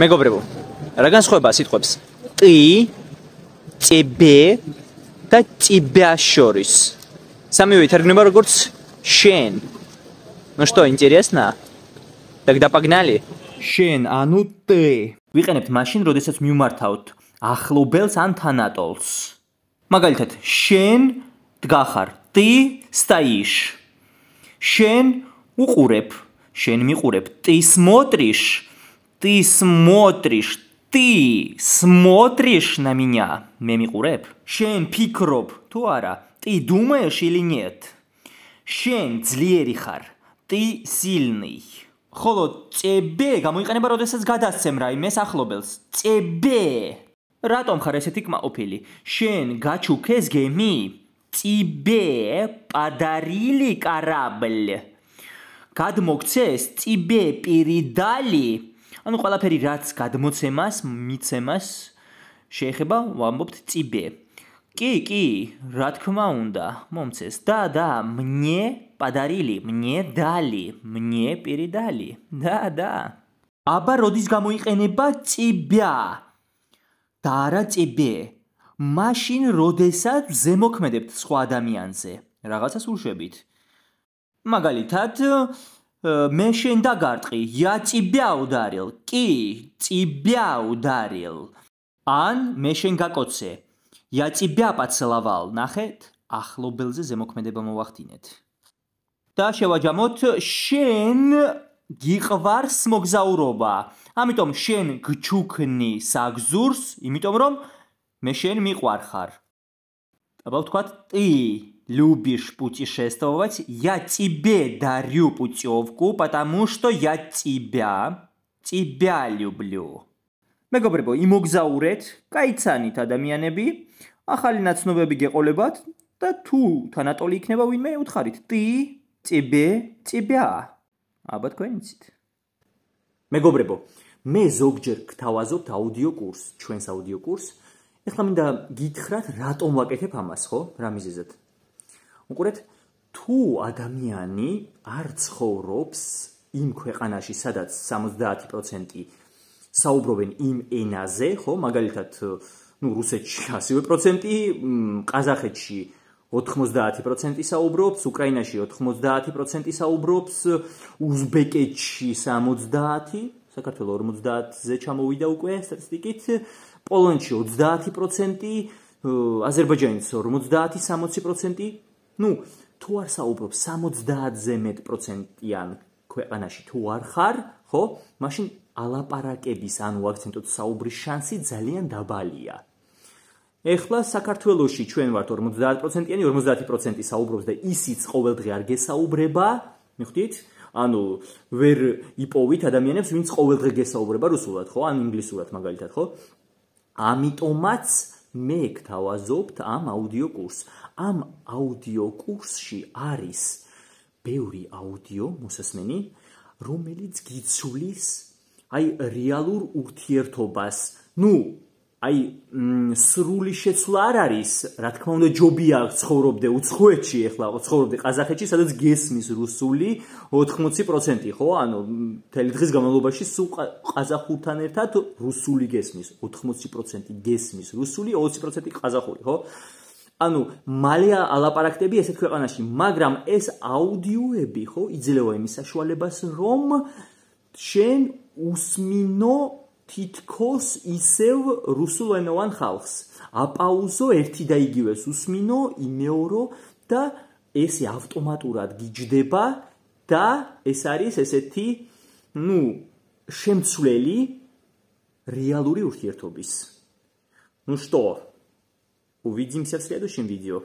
მეგობრებო რა განსხვავება სიტყვებს ტი ტიბე და ტიბა შორის სამივე ითარგმნება როგორც შენ ну что интересно тогда погнали შენ ანუ ტი ვიყენებთ მაშინ როდესაც მიმართავთ ახლობელს ან თანატოლს მაგალითად შენ დგახარ ტი სტაიშ შენ უყურებ შენ მიყურებ ტის მოტრიშ ты смотришь ты смотришь на меня მე მიყურებ შენ ფიქრობ თუ არა ты думаешь или нет შენ ძლიერი ხარ ты сильный ხოლო წებე გამოიყენება როდესაც გადასცემ რაიმე სახლობელს წებე რატომ ხარ ესეთი კმაყოფილი შენ გაჩუქეს გემი ციბე პადარილი კარაბლი გადმოგცეს ციბე პირიდალი ანუ ყველაფერი რაც გადმოცემას მიცემას შეეხება ვამბობთ ციბე კი კი რა თქმა უნდა მომცეს და და мне подарили мне дали мне передали да да აბა როდის გამოიყენება ციბა და რა ციბე машин როდესაც ზემოქმედებთ სხვა ადამიანზე რაღაცას უშვებით მაგალითად მე შენ დაგარტყი ია ციბია ударил კი ციბია ударил ან მე შენ გაკოცე ია ციბია პაცლავალ ნახეთ ახლობელზე ზემოქმედება მოვახდინეთ და შევაჯამოთ შენ გიყვარს მოგზაურობა ამიტომ შენ გჩუქნი საგზურს იმიტომ რომ მე შენ მიყვარხარ აბა ვთქვა ტი любишь путешествовать, я тебе дарю путевку, потому что я тебя, тебя люблю. მეგობრებო, იმოგზაურეთ, кайცანით ადამიანები, ახალი ნაცნობები გეყოლებათ და თუ თანატოლი იქნება ვინმე, უთხარით: "ты, тебе, тебя". აბათ კვენიცით. მეგობრებო, მე ზოგჯერ გთავაზობთ აუდიო კურს, ჩვენს აუდიო კურს. ეხლა მინდა გითხრათ, რატომ ვაკეთებ ამას, ხო? რა მიზეზად? უყურეთ თუ ადამიანი არ ცხოვრობს იმ ქვეყანაში, სადაც 70% საუბრობენ იმ ენაზე, ხო, მაგალითად, ну, რუსეთში 100%, ყაზახეთში 90% საუბრობს, უკრაინაში 90% საუბრობს, უზბეკეთში 70, საქართველო 50-ზე ჩამოვიდა უკვე სტატისტიკით, პოლონეთში 30%, აზერბაიჯანში 50-60%, ну თუ არ საუბრობ 70-ზე მეტ პროცენტიან ქვეყანაში თუ არ ხარ ხო მაშინ ალაპარაკების ანუ აქცენტოთ საუბრის შანსი ძალიან დაბალია ეხლა საქართველოსში ჩვენ ვართ 50%-იანი 50% საუბრობს და ისიც ყოველდღე არ გესაუბრება მიხვდით ანუ ვერ იპოვით ადამიანებს ვინც ყოველდღე გესაუბრება რუსულად ხო ან ინგლისურად მაგალითად ხო ამიტომაც მე გთავაზობთ ამ აუდიო კურსს. ამ აუდიო კურსში არის ბევრი აუდიო მოსესმენი, რომელიც გიცვლის აი რეალურ ურთიერთობას. ნუ, აი სრული შეცვლა არ არის, რა თქმა უნდა, ჯობია ცხოვრობდე უცხოეთში, ეხლა ცხოვრობდე ყაზახეთში, სადაც გესმის რუსული 80% ხო? ანუ მთელი დღის განმავლობაში სულ ყაზახურთან ერთად რუსული გესმის 80% გესმის რუსული, 20% ყაზახური, ხო? ანუ მალია ალაპარაკდები ესეთ ქვეყანაში, მაგრამ ეს აუდიოები, ხო, იძლევა იმის საშუალებას, რომ შენ უსმინო თითქოს ისევ რუსულენოვან ხალხს აპაუზო ერთი და იგივეს უსმინო იმეორო და ესე ავტომატურად გიჯდება და ეს არის ესეთი ну შემცვლელი реалури ურთიერთობის ну что увидимся в следующем видео